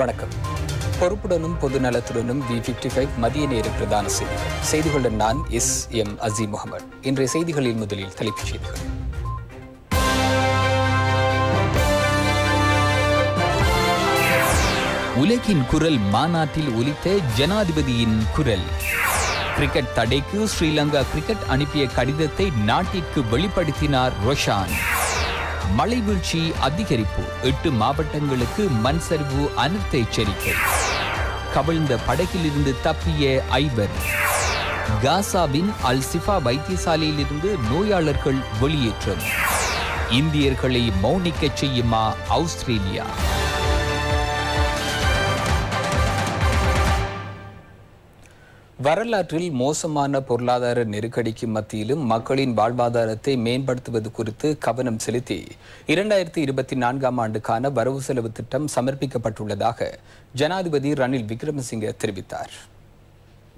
வணக்கம் பொறுப்புடனும் பொது நலத்துடனும் we fifty five மதிய நேர பிரதான செய்திகள் செய்திகளுடன் நான் எஸ் எம் அசீம் முகமது இன்றைய செய்திகளில் முதலில் தலைப்புச் செய்திகள் உலகின் குரல் மாநாட்டில் ஒலித்த ஜனாதிபதியின் குரல் கிரிக்கெட் தடைக்கு ஸ்ரீலங்கா கிரிக்கெட் அனுப்பிய கடிதத்தை நாட்டிற்கு வெளிப்படுத்தினார் ரொஷான் மழை வீழ்ச்சி அதிகரிப்பு எட்டு மாவட்டங்களுக்கு மண் சரிவு அனர்த்த எச்சரிக்கை கவிழ்ந்த படகிலிருந்து தப்பிய ஐவர் காசாவின் அல் சிஃபா வைத்தியசாலையிலிருந்து நோயாளர்கள் வெளியேற்றம் இந்தியர்களை மௌனிக்கச் செய்யுமா ஆஸ்திரேலியா வரலாற்றில் மோசமான பொருளாதார நெருக்கடிக்கு மத்தியிலும் மக்களின் வாழ்வாதாரத்தை மேம்படுத்துவது குறித்து கவனம் செலுத்தி இரண்டாயிரத்தி இருபத்தி நான்காம் ஆண்டுக்கான வரவு செலவு திட்டம் சமர்ப்பிக்கப்பட்டுள்ளதாக ஜனாதிபதி ரணில் விக்ரமசிங்க தெரிவித்தார்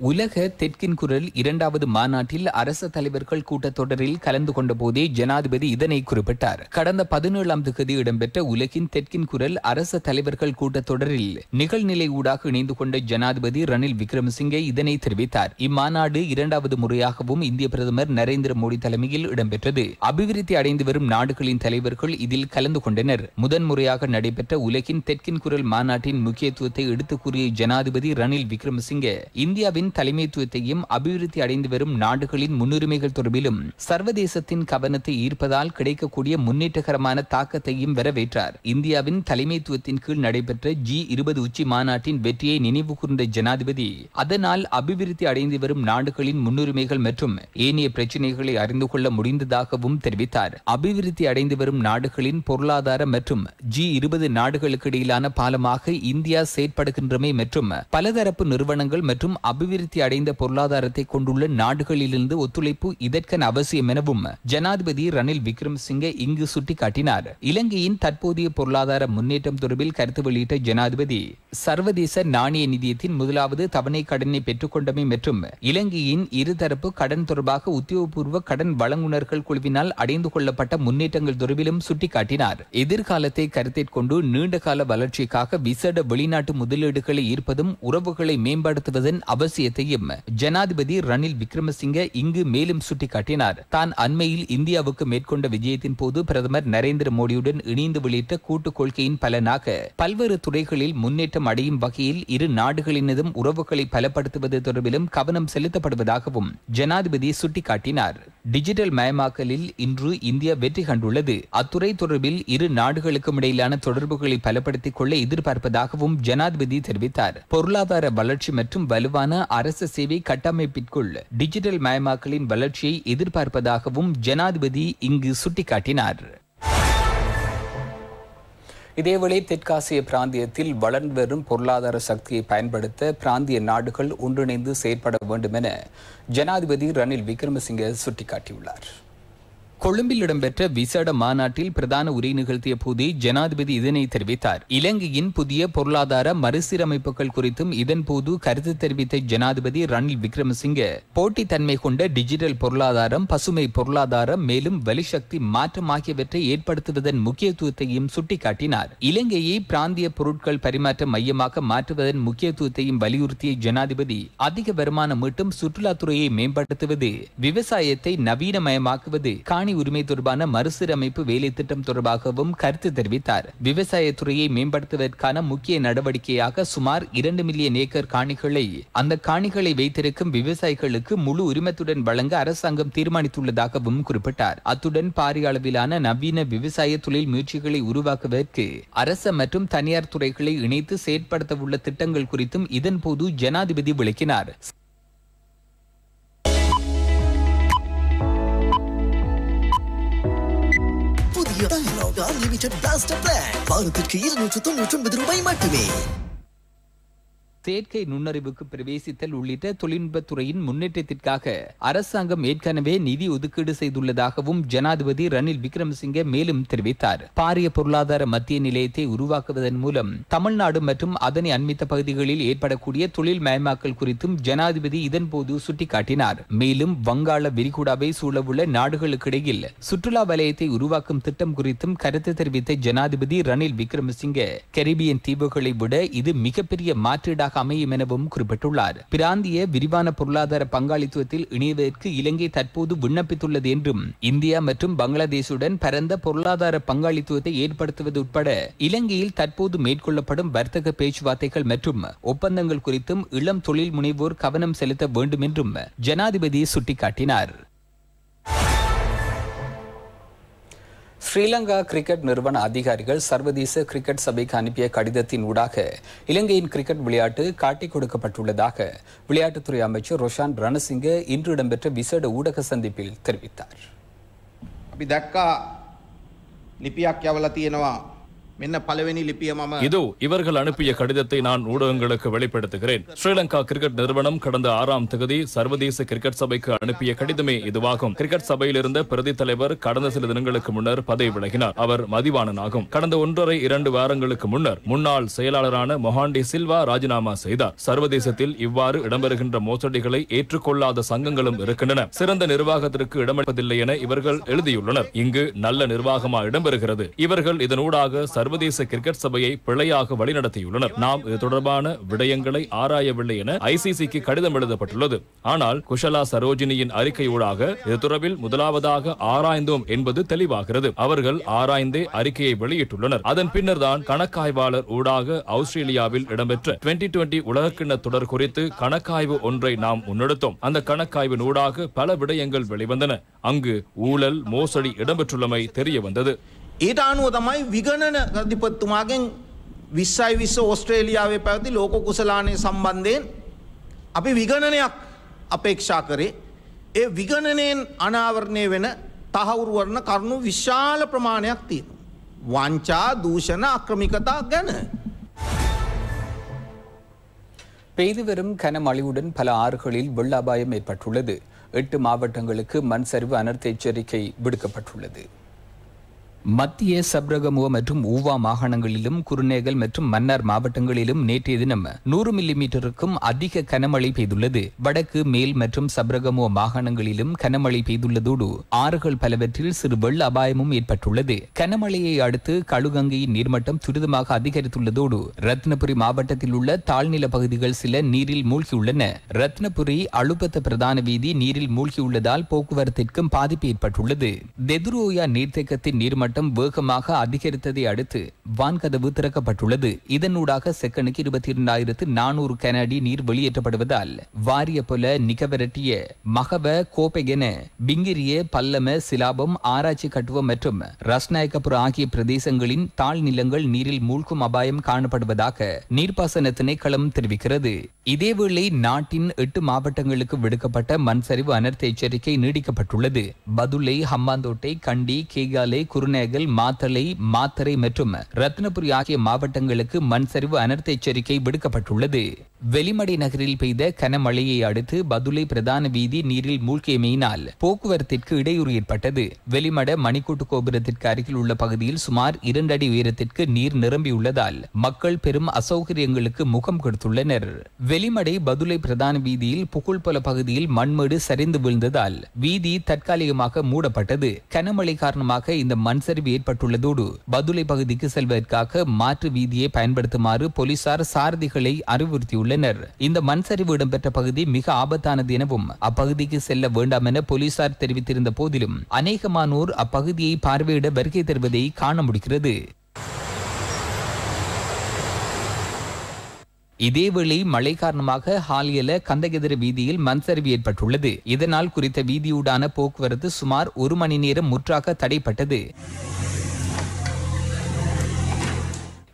உலக தெற்கின் குரல் இரண்டாவது மாநாட்டில் அரச தலைவர்கள் கூட்டத்தொடரில் கலந்து கொண்ட போதே ஜனாதிபதி இதனை குறிப்பிட்டார் கடந்த பதினேழாம் தேதி இடம்பெற்ற உலகின் தெற்கின் குரல் அரச தலைவர்கள் கூட்டத்தொடரில் நிகழ்நிலை ஊடாக இணைந்து கொண்ட ஜனாதிபதி ரணில் விக்ரமசிங்கே இதனை தெரிவித்தார் இம்மாநாடு இரண்டாவது முறையாகவும் இந்திய பிரதமர் நரேந்திர மோடி தலைமையில் இடம்பெற்றது அபிவிருத்தி அடைந்து வரும் நாடுகளின் தலைவர்கள் இதில் கலந்து கொண்டனர் முதன்முறையாக நடைபெற்ற உலகின் தெற்கின் குரல் மாநாட்டின் முக்கியத்துவத்தை எடுத்து கூறிய ஜனாதிபதி ரணில் விக்ரமசிங்கே இந்தியாவின் தலைமைத்துவத்தையும் அபிவிருத்தி அடைந்து வரும் நாடுகளின் முன்னுரிமைகள் தொடர்பிலும் சர்வதேசத்தின் கவனத்தை ஈர்ப்பதால் கிடைக்கக்கூடிய முன்னேற்றகரமான தாக்கத்தையும் வரவேற்றார் இந்தியாவின் தலைமைத்துவத்தின் கீழ் நடைபெற்ற ஜி இருபது உச்சி மாநாட்டின் வெற்றியை நினைவு கூர்ந்த ஜனாதிபதி அதனால் அபிவிருத்தி அடைந்து வரும் நாடுகளின் முன்னுரிமைகள் மற்றும் ஏனைய பிரச்சினைகளை அறிந்து கொள்ள முடிந்ததாகவும் தெரிவித்தார் அபிவிருத்தி அடைந்து வரும் நாடுகளின் பொருளாதார மற்றும் ஜி இருபது நாடுகளுக்கு இடையிலான பாலமாக இந்தியா செயற்படுகின்றமை மற்றும் பலதரப்பு நிறுவனங்கள் மற்றும் அபிவிருத்தி அபிவிருத்தி அடைந்த பொருளாதாரத்தை கொண்டுள்ள நாடுகளிலிருந்து ஒத்துழைப்பு இதற்கன் அவசியம் எனவும் ஜனாதிபதி ரணில் விக்ரம்சிங்கே இங்கு சுட்டிக்காட்டினார் இலங்கையின் தற்போதைய பொருளாதார முன்னேற்றம் தொடர்பில் கருத்து வெளியிட்ட ஜனாதிபதி சர்வதேச நாணய நிதியத்தின் முதலாவது தவணை கடனை பெற்றுக்கொண்டமை மற்றும் இலங்கையின் இருதரப்பு கடன் தொடர்பாக உத்தியோகபூர்வ கடன் வழங்குநர்கள் குழுவினால் அடைந்து கொள்ளப்பட்ட முன்னேற்றங்கள் தொடர்பிலும் சுட்டிக்காட்டினார் எதிர்காலத்தை கருத்தில் கொண்டு நீண்டகால வளர்ச்சிக்காக விசேட வெளிநாட்டு முதலீடுகளை ஈர்ப்பதும் உறவுகளை மேம்படுத்துவதன் அவசியம் விஷயத்தையும் ஜனாதிபதி ரணில் விக்ரமசிங்க இங்கு மேலும் சுட்டிக்காட்டினார் தான் அண்மையில் இந்தியாவுக்கு மேற்கொண்ட விஜயத்தின் போது பிரதமர் நரேந்திர மோடியுடன் இணைந்து வெளியிட்ட கூட்டுக் கொள்கையின் பலனாக பல்வேறு துறைகளில் முன்னேற்றம் அடையும் வகையில் இரு நாடுகளினதும் உறவுகளை பலப்படுத்துவது தொடர்பிலும் கவனம் செலுத்தப்படுவதாகவும் ஜனாதிபதி சுட்டிக்காட்டினார் டிஜிட்டல் மயமாக்கலில் இன்று இந்தியா வெற்றி கண்டுள்ளது அத்துறை தொடர்பில் இரு நாடுகளுக்கும் இடையிலான தொடர்புகளை பலப்படுத்திக் கொள்ள எதிர்பார்ப்பதாகவும் ஜனாதிபதி தெரிவித்தார் பொருளாதார வளர்ச்சி மற்றும் வலுவான அரச சேவை கட்டமைப்பிற்குள் டிஜிட்டல் மயமாக்கலின் வளர்ச்சியை எதிர்பார்ப்பதாகவும் ஜனாதிபதி இங்கு சுட்டிக்காட்டினார் இதேவேளை தெற்காசிய பிராந்தியத்தில் வளர்ந்து வரும் பொருளாதார சக்தியை பயன்படுத்த பிராந்திய நாடுகள் ஒன்றிணைந்து செயற்பட வேண்டும் என ஜனாதிபதி ரணில் விக்ரமசிங்க சுட்டிக்காட்டியுள்ளார் கொழும்பில் இடம்பெற்ற விசேட மாநாட்டில் பிரதான உரை நிகழ்த்திய போது ஜனாதிபதி இதனை தெரிவித்தார் இலங்கையின் புதிய பொருளாதார மறுசீரமைப்புகள் குறித்தும் போது கருத்து தெரிவித்த ஜனாதிபதி ரணில் விக்ரமசிங்க போட்டித்தன்மை கொண்ட டிஜிட்டல் பொருளாதாரம் பசுமை பொருளாதாரம் மேலும் வலிசக்தி மாற்றம் ஆகியவற்றை ஏற்படுத்துவதன் முக்கியத்துவத்தையும் சுட்டிக்காட்டினார் இலங்கையை பிராந்திய பொருட்கள் பரிமாற்ற மையமாக மாற்றுவதன் முக்கியத்துவத்தையும் வலியுறுத்திய ஜனாதிபதி அதிக வருமானம் மீட்டும் சுற்றுலாத்துறையை மேம்படுத்துவது விவசாயத்தை நவீனமயமாக்குவது காணி காணி உரிமை தொடர்பான மறுசீரமைப்பு வேலை திட்டம் தொடர்பாகவும் கருத்து தெரிவித்தார் விவசாய துறையை மேம்படுத்துவதற்கான முக்கிய நடவடிக்கையாக சுமார் இரண்டு மில்லியன் ஏக்கர் காணிகளை அந்த காணிகளை வைத்திருக்கும் விவசாயிகளுக்கு முழு உரிமத்துடன் வழங்க அரசாங்கம் தீர்மானித்துள்ளதாகவும் குறிப்பிட்டார் அத்துடன் பாரிய அளவிலான நவீன விவசாய தொழில் முயற்சிகளை உருவாக்குவதற்கு அரச மற்றும் தனியார் துறைகளை இணைத்து செயற்படுத்த உள்ள திட்டங்கள் குறித்தும் இதன் போது ஜனாதிபதி விளக்கினார் லிமிடெட் பிளாஸ்டர் பிளான் வாரத்திற்கு இருநூற்று தொன்னூற்றி ஒன்பது ரூபாய் மட்டுமே செயற்கை நுண்ணறிவுக்கு பிரவேசித்தல் உள்ளிட்ட தொழில்நுட்பத்துறையின் முன்னேற்றத்திற்காக அரசாங்கம் ஏற்கனவே நிதி ஒதுக்கீடு செய்துள்ளதாகவும் ஜனாதிபதி ரணில் விக்ரமசிங்கே மேலும் தெரிவித்தார் பாரிய பொருளாதார மத்திய நிலையத்தை உருவாக்குவதன் மூலம் தமிழ்நாடு மற்றும் அதனை அண்மித்த பகுதிகளில் ஏற்படக்கூடிய தொழில் மயமாக்கல் குறித்தும் ஜனாதிபதி இதன்போது சுட்டிக்காட்டினார் மேலும் வங்காள விரிகுடாவை சூழவுள்ள நாடுகளுக்கிடையில் சுற்றுலா வலயத்தை உருவாக்கும் திட்டம் குறித்தும் கருத்து தெரிவித்த ஜனாதிபதி ரணில் விக்ரமசிங்கே கரிபியன் தீவுகளை விட இது மிகப்பெரிய மாற்றீடாக வாய்ப்பாக அமையும் எனவும் குறிப்பிட்டுள்ளார் பிராந்திய விரிவான பொருளாதார பங்காளித்துவத்தில் இணைவதற்கு இலங்கை தற்போது விண்ணப்பித்துள்ளது என்றும் இந்தியா மற்றும் பங்களாதேஷுடன் பரந்த பொருளாதார பங்காளித்துவத்தை ஏற்படுத்துவது உட்பட இலங்கையில் தற்போது மேற்கொள்ளப்படும் வர்த்தக பேச்சுவார்த்தைகள் மற்றும் ஒப்பந்தங்கள் குறித்தும் இளம் தொழில் முனைவோர் கவனம் செலுத்த வேண்டும் என்றும் ஜனாதிபதி சுட்டிக்காட்டினார் ஸ்ரீலங்கா கிரிக்கெட் நிறுவன அதிகாரிகள் சர்வதேச கிரிக்கெட் சபைக்கு அனுப்பிய கடிதத்தின் ஊடாக இலங்கையின் கிரிக்கெட் விளையாட்டு காட்டிக் கொடுக்கப்பட்டுள்ளதாக விளையாட்டுத்துறை அமைச்சர் ரொஷான் ரணசிங்க இன்று இடம்பெற்ற விசேட ஊடக சந்திப்பில் தெரிவித்தார் இதோ இவர்கள் அனுப்பிய கடிதத்தை நான் ஊடகங்களுக்கு வெளிப்படுத்துகிறேன் ஸ்ரீலங்கா கிரிக்கெட் நிறுவனம் கடந்த ஆறாம் தேதி சர்வதேச கிரிக்கெட் சபைக்கு அனுப்பிய கடிதமே இதுவாகும் கிரிக்கெட் சபையில் இருந்த பிரதி தலைவர் கடந்த சில தினங்களுக்கு முன்னர் பதவி விலகினார் அவர் மதிவாணனாகும் கடந்த ஒன்றரை இரண்டு வாரங்களுக்கு முன்னர் முன்னாள் செயலாளரான மொஹாண்டி சில்வா ராஜினாமா செய்தார் சர்வதேசத்தில் இவ்வாறு இடம்பெறுகின்ற மோசடிகளை ஏற்றுக்கொள்ளாத சங்கங்களும் இருக்கின்றன சிறந்த நிர்வாகத்திற்கு இடமளிப்பதில்லை என இவர்கள் எழுதியுள்ளனர் இங்கு நல்ல நிர்வாகமா இடம்பெறுகிறது இவர்கள் இதனூடாக சர்வ சர்வதேச கிரிக்கெட் சபையை பிழையாக வழிநடத்தியுள்ளனர் நாம் இது தொடர்பான விடயங்களை ஆராயவில்லை என ஐசிசிக்கு கடிதம் எழுதப்பட்டுள்ளது ஆனால் குஷலா சரோஜினியின் அறிக்கையூடாக இது தொடர்பில் முதலாவதாக ஆராய்ந்தோம் என்பது தெளிவாகிறது அவர்கள் ஆராய்ந்தே அறிக்கையை வெளியிட்டுள்ளனர் அதன் பின்னர் தான் கணக்காய்வாளர் ஊடாக ஆஸ்திரேலியாவில் இடம்பெற்ற டுவெண்டி டுவெண்டி உலகக்கிண தொடர் குறித்து கணக்காய்வு ஒன்றை நாம் முன்னெடுத்தோம் அந்த கணக்காய்வின் ஊடாக பல விடயங்கள் வெளிவந்தன அங்கு ஊழல் மோசடி இடம்பெற்றுள்ளமை தெரிய வந்தது ඊට අනුව තමයි විගණන අධිපතිතුමාගෙන් 20යි 20 ඕස්ට්‍රේලියාවේ පැවති ලෝක කුසලානය සම්බන්ධයෙන් අපි විගණනයක් අපේක්ෂා කරේ ඒ විගණනයෙන් අනාවරණය වෙන තහවුරු වරණ කරුණු විශාල ප්‍රමාණයක් තියෙනවා. වංචා දූෂණ අක්‍රමිකතා ගැන பெய்துவரும் கனமழையுடன் பல ஆறுகளில் வெள்ள அபாயம் ஏற்பட்டுள்ளது எட்டு மாவட்டங்களுக்கு மண் சரிவு அனர்த்த எச்சரிக்கை விடுக்கப்பட்டுள்ளது மத்திய சப்ரகமுவ மற்றும் ஊவா மாகாணங்களிலும் குறுநேகல் மற்றும் மன்னார் மாவட்டங்களிலும் நேற்றைய தினம் நூறு மில்லி மீட்டருக்கும் அதிக கனமழை பெய்துள்ளது வடக்கு மேல் மற்றும் சப்ரகமுவ மாகாணங்களிலும் கனமழை பெய்துள்ளதோடு ஆறுகள் பலவற்றில் சிறு வெள்ள அபாயமும் ஏற்பட்டுள்ளது கனமழையை அடுத்து கழுகங்கையின் நீர்மட்டம் துரிதமாக அதிகரித்துள்ளதோடு ரத்னபுரி மாவட்டத்தில் உள்ள தாழ்நில பகுதிகள் சில நீரில் மூழ்கியுள்ளன ரத்னபுரி அழுபத்த பிரதான வீதி நீரில் மூழ்கியுள்ளதால் போக்குவரத்திற்கும் பாதிப்பு ஏற்பட்டுள்ளது தெதுரோயா நீர்த்தேக்கத்தின் நீர்மட்டம் காற்றோட்டம் வேகமாக அதிகரித்ததை அடுத்து வான்கதவு திறக்கப்பட்டுள்ளது இதனூடாக செக்கனுக்கு இருபத்தி இரண்டாயிரத்து நானூறு கனஅடி நீர் வெளியேற்றப்படுவதால் வாரிய புல நிகவரட்டிய மகவ கோப்பெகென பிங்கிரிய பல்லம சிலாபம் ஆராய்ச்சி கட்டுவம் மற்றும் ரஸ்நாயக்கபுர ஆகிய பிரதேசங்களின் தாழ்நிலங்கள் நீரில் மூழ்கும் அபாயம் காணப்படுவதாக நீர்ப்பாசன திணைக்களம் தெரிவிக்கிறது இதேவேளை நாட்டின் எட்டு மாவட்டங்களுக்கு விடுக்கப்பட்ட மண்சரிவு அனர்த்த எச்சரிக்கை நீடிக்கப்பட்டுள்ளது பதுளை ஹம்பாந்தோட்டை கண்டி கேகாலே குருநே விருதுநகர் மாத்தலை மாத்தரை மற்றும் ரத்னபுரி ஆகிய மாவட்டங்களுக்கு மண் சரிவு அனர்த்த எச்சரிக்கை விடுக்கப்பட்டுள்ளது வெளிமடை நகரில் பெய்த கனமழையை அடுத்து பதுளை பிரதான வீதி நீரில் மூழ்கியமையினால் போக்குவரத்திற்கு இடையூறு ஏற்பட்டது வெளிமட மணிக்கூட்டு கோபுரத்திற்கு அருகில் உள்ள பகுதியில் சுமார் இரண்டடி உயரத்திற்கு நீர் நிரம்பியுள்ளதால் மக்கள் பெரும் அசௌகரியங்களுக்கு முகம் கொடுத்துள்ளனர் வெளிமடை பதுளை பிரதான வீதியில் புகழ்பல பகுதியில் மண்மேடு சரிந்து விழுந்ததால் வீதி தற்காலிகமாக மூடப்பட்டது கனமழை காரணமாக இந்த மண் நிலச்சரிவு ஏற்பட்டுள்ளதோடு பதுளை பகுதிக்கு செல்வதற்காக மாற்று வீதியை பயன்படுத்துமாறு போலீசார் சாரதிகளை அறிவுறுத்தியுள்ளனர் இந்த மண் சரிவு இடம்பெற்ற பகுதி மிக ஆபத்தானது எனவும் அப்பகுதிக்கு செல்ல வேண்டாம் என போலீசார் தெரிவித்திருந்த போதிலும் அநேகமானோர் அப்பகுதியை பார்வையிட வருகை தருவதை காண முடிகிறது இதேவேளை மழை காரணமாக ஹாலியல கந்தகதிர வீதியில் மண் சரிவு ஏற்பட்டுள்ளது இதனால் குறித்த வீதியூடான போக்குவரத்து சுமார் ஒரு மணி நேரம் முற்றாக தடைப்பட்டது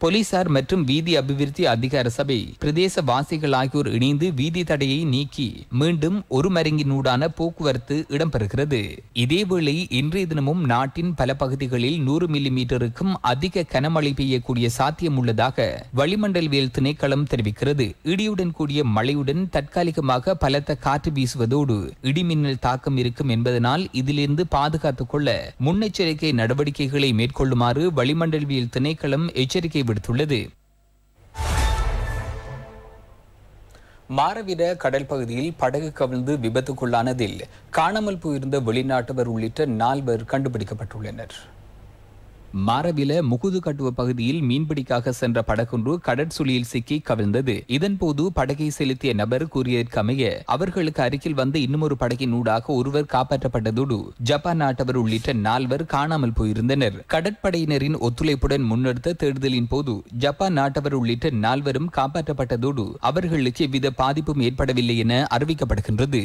போலீசார் மற்றும் வீதி அபிவிருத்தி அதிகார சபை பிரதேச வாசிகள் ஆகியோர் இணைந்து வீதி தடையை நீக்கி மீண்டும் ஒரு மருங்கினூடான போக்குவரத்து இடம்பெறுகிறது இதேவேளை இன்றைய தினமும் நாட்டின் பல பகுதிகளில் நூறு மில்லி மீட்டருக்கும் அதிக கனமழை பெய்யக்கூடிய சாத்தியம் உள்ளதாக வளிமண்டலவியல் திணைக்களம் தெரிவிக்கிறது இடியுடன் கூடிய மழையுடன் தற்காலிகமாக பலத்த காற்று வீசுவதோடு இடிமின்னல் தாக்கம் இருக்கும் என்பதனால் இதிலிருந்து பாதுகாத்துக் கொள்ள முன்னெச்சரிக்கை நடவடிக்கைகளை மேற்கொள்ளுமாறு வளிமண்டலவியல் திணைக்களம் எச்சரிக்கை விடுத்துள்ளது மாரவிட கடல் பகுதியில் படகு கவிழ்ந்து விபத்துக்குள்ளானதில் காணாமல் போயிருந்த வெளிநாட்டவர் உள்ளிட்ட நால்வர் கண்டுபிடிக்கப்பட்டுள்ளனர் மாரவில முகுது கட்டுவ பகுதியில் மீன்பிடிக்காக சென்ற படகுன்று கடற்சுழியில் சிக்கி கவிழ்ந்தது இதன்போது படகை செலுத்திய நபர் கூறியதற்கமைய அவர்களுக்கு அருகில் வந்த இன்னுமொரு படகின் ஊடாக ஒருவர் காப்பாற்றப்பட்டதோடு ஜப்பான் நாட்டவர் உள்ளிட்ட நால்வர் காணாமல் போயிருந்தனர் கடற்படையினரின் ஒத்துழைப்புடன் முன்னெடுத்த தேடுதலின் போது ஜப்பான் நாட்டவர் உள்ளிட்ட நால்வரும் காப்பாற்றப்பட்டதோடு அவர்களுக்கு எவ்வித பாதிப்பும் ஏற்படவில்லை என அறிவிக்கப்படுகின்றது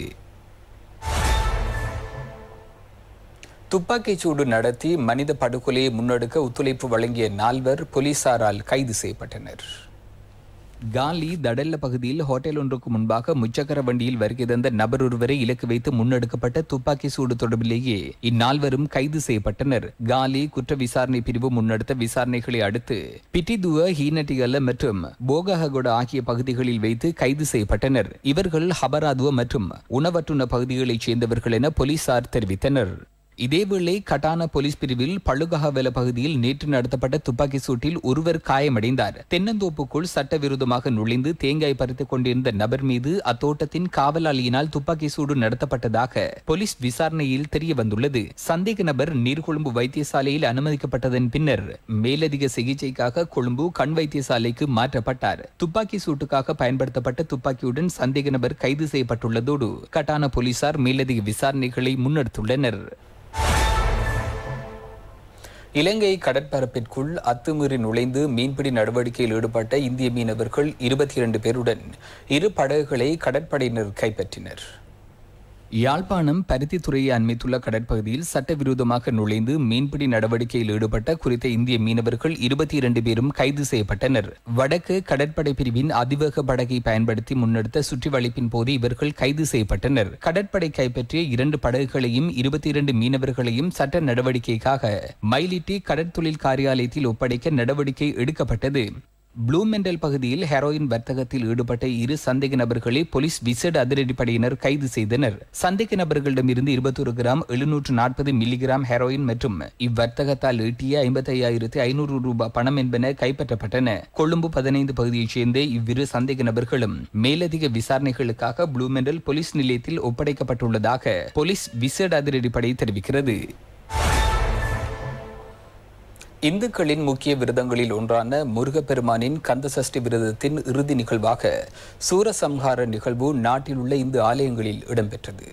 துப்பாக்கிச் சூடு நடத்தி மனித படுகொலையை முன்னெடுக்க ஒத்துழைப்பு வழங்கிய நால்வர் போலீசாரால் கைது செய்யப்பட்டனர் காலி தடல்ல பகுதியில் ஹோட்டல் ஒன்றுக்கு முன்பாக முச்சக்கர வண்டியில் வருகை தந்த நபர் ஒருவரை இலக்கு வைத்து முன்னெடுக்கப்பட்ட துப்பாக்கி சூடு தொடர்பிலேயே இந்நால்வரும் கைது செய்யப்பட்டனர் காலி குற்ற விசாரணை பிரிவு முன்னெடுத்த விசாரணைகளை அடுத்து பிட்டிதுவ ஹீனட்டிகல்ல மற்றும் போகஹகோட ஆகிய பகுதிகளில் வைத்து கைது செய்யப்பட்டனர் இவர்கள் ஹபராதுவ மற்றும் உணவற்றுண பகுதிகளைச் சேர்ந்தவர்கள் என போலீசார் தெரிவித்தனர் இதேவேளை கட்டான போலீஸ் பிரிவில் பழுகஹவெல பகுதியில் நேற்று நடத்தப்பட்ட துப்பாக்கி சூட்டில் ஒருவர் காயமடைந்தார் தென்னந்தோப்புக்குள் சட்டவிரோதமாக நுழைந்து தேங்காய் பறித்துக் கொண்டிருந்த நபர் மீது அத்தோட்டத்தின் காவலாளியினால் துப்பாக்கி சூடு நடத்தப்பட்டதாக போலீஸ் விசாரணையில் தெரிய வந்துள்ளது சந்தேக நபர் நீர்கொழும்பு வைத்தியசாலையில் அனுமதிக்கப்பட்டதன் பின்னர் மேலதிக சிகிச்சைக்காக கொழும்பு கண் வைத்தியசாலைக்கு மாற்றப்பட்டார் துப்பாக்கி சூட்டுக்காக பயன்படுத்தப்பட்ட துப்பாக்கியுடன் சந்தேக நபர் கைது செய்யப்பட்டுள்ளதோடு கட்டான போலீசார் மேலதிக விசாரணைகளை முன்னெடுத்துள்ளனர் இலங்கை கடற்பரப்பிற்குள் அத்துமீறி நுழைந்து மீன்பிடி நடவடிக்கையில் ஈடுபட்ட இந்திய மீனவர்கள் இருபத்தி இரண்டு பேருடன் இரு படகுகளை கடற்படையினர் கைப்பற்றினர் யாழ்ப்பாணம் பருத்தித்துறையை அண்மைத்துள்ள கடற்பகுதியில் சட்டவிரோதமாக நுழைந்து மீன்பிடி நடவடிக்கையில் ஈடுபட்ட குறித்த இந்திய மீனவர்கள் இருபத்தி இரண்டு பேரும் கைது செய்யப்பட்டனர் வடக்கு கடற்படை பிரிவின் அதிவேக படகை பயன்படுத்தி முன்னெடுத்த சுற்றி வளைப்பின் போது இவர்கள் கைது செய்யப்பட்டனர் கடற்படை கைப்பற்றிய இரண்டு படகுகளையும் இருபத்தி இரண்டு மீனவர்களையும் சட்ட நடவடிக்கைக்காக மயிலிட்டி கடற்தொழில் காரியாலயத்தில் ஒப்படைக்க நடவடிக்கை எடுக்கப்பட்டது ப்ளூமெண்டல் பகுதியில் ஹெரோயின் வர்த்தகத்தில் ஈடுபட்ட இரு சந்தேக நபர்களை போலீஸ் விசேட அதிரடிப்படையினர் கைது செய்தனர் சந்தேக நபர்களிடமிருந்து இருபத்தொரு கிராம் எழுநூற்று நாற்பது மில்லிகிராம் ஹெரோயின் மற்றும் இவ்வர்த்தகத்தால் ஈட்டிய ஐம்பத்தி ஐயாயிரத்து ஐநூறு ரூபாய் பணம் என்பன கைப்பற்றப்பட்டன கொழும்பு பதினைந்து பகுதியைச் சேர்ந்த இவ்விரு சந்தேக நபர்களும் மேலதிக விசாரணைகளுக்காக ப்ளூமெண்டல் போலீஸ் நிலையத்தில் ஒப்படைக்கப்பட்டுள்ளதாக போலீஸ் விசேட அதிரடிப்படை தெரிவிக்கிறது இந்துக்களின் முக்கிய விரதங்களில் ஒன்றான முருகப்பெருமானின் கந்தசஷ்டி விரதத்தின் இறுதி நிகழ்வாக சூரசம்ஹார நிகழ்வு நாட்டில் உள்ள இந்து ஆலயங்களில் இடம்பெற்றது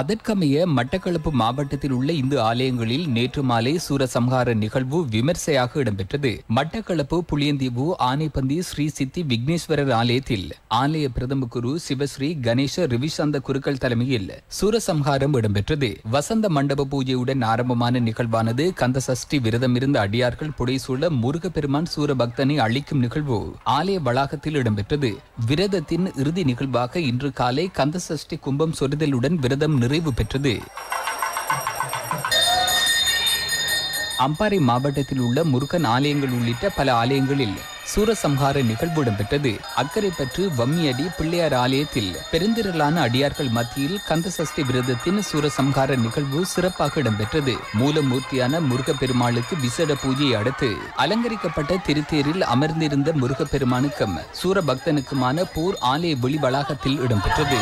அதற்கமைய மட்டக்களப்பு மாவட்டத்தில் உள்ள இந்து ஆலயங்களில் நேற்று மாலை சூரசம்ஹார நிகழ்வு விமர்சையாக இடம்பெற்றது மட்டக்களப்பு புளியந்தீவு ஆனைப்பந்தி ஸ்ரீ சித்தி விக்னேஸ்வரர் ஆலயத்தில் ஆலய பிரதம குரு சிவஸ்ரீ கணேச ரிவிசந்த குருக்கள் தலைமையில் சூரசம்ஹாரம் இடம்பெற்றது வசந்த மண்டப பூஜையுடன் ஆரம்பமான நிகழ்வானது கந்தசஷ்டி விரதமிருந்த அடியார்கள் புடைசூழ முருகப்பெருமான் சூரபக்தனை அளிக்கும் நிகழ்வு ஆலய வளாகத்தில் இடம்பெற்றது விரதத்தின் இறுதி நிகழ்வாக இன்று காலை கந்தசஷ்டி கும்பம் சொரிதலுடன் விரதம் நிறைவு பெற்றது அம்பாறை மாவட்டத்தில் உள்ள முருகன் ஆலயங்கள் உள்ளிட்ட பல ஆலயங்களில் சூரசம்ஹார நிகழ்வு இடம்பெற்றது அக்கரைப்பற்று வம்மியடி பிள்ளையார் ஆலயத்தில் பெருந்திரளான அடியார்கள் மத்தியில் கந்தசஷ்டி விரதத்தின் சூரசம்ஹார நிகழ்வு சிறப்பாக இடம்பெற்றது மூலமூர்த்தியான முருகப்பெருமாளுக்கு விசேட பூஜையை அடுத்து அலங்கரிக்கப்பட்ட திருத்தேரில் அமர்ந்திருந்த முருகப்பெருமானுக்கும் சூரபக்தனுக்குமான போர் ஆலய வெளி வளாகத்தில் இடம்பெற்றது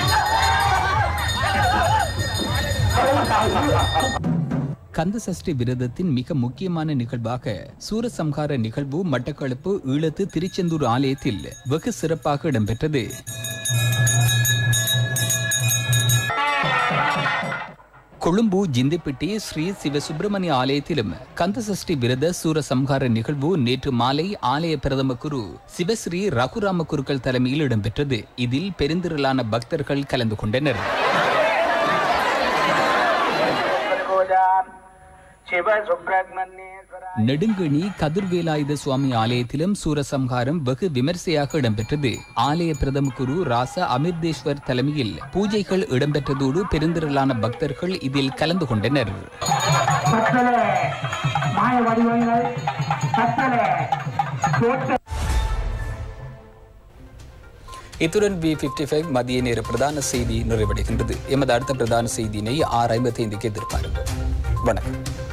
கந்த சஷ்டி விரதத்தின் மிக முக்கியமான நிகழ்வாக சூரசம்ஹார நிகழ்வு மட்டக்களப்பு ஈழத்து திருச்செந்தூர் ஆலயத்தில் வெகு சிறப்பாக இடம்பெற்றது கொழும்பு ஜிந்திப்பிட்டி ஸ்ரீ சிவ சுப்பிரமணிய ஆலயத்திலும் கந்தசஷ்டி விரத சூரசம்ஹார நிகழ்வு நேற்று மாலை ஆலய பிரதம குரு சிவஸ்ரீ ரகுராம குருக்கள் தலைமையில் இடம்பெற்றது இதில் பெருந்திரளான பக்தர்கள் கலந்து கொண்டனர் நெடுங்கணி கதிர்வேலாயுத சுவாமி ஆலயத்திலும் சூரசம்ஹாரம் வெகு விமர்சையாக இடம்பெற்றது ஆலய பிரதம குரு ராச அமிர்தேஸ்வர் தலைமையில் பூஜைகள் இடம்பெற்றதோடு பெருந்திரளான பக்தர்கள் இதில் கலந்து கொண்டனர் இத்துடன் பி பிப்டி ஃபைவ் மதிய நேர பிரதான செய்தி நிறைவடைகின்றது எமது அடுத்த பிரதான செய்தியினை ஆறு ஐம்பத்தைந்துக்கு ஐந்துக்கு வணக்கம்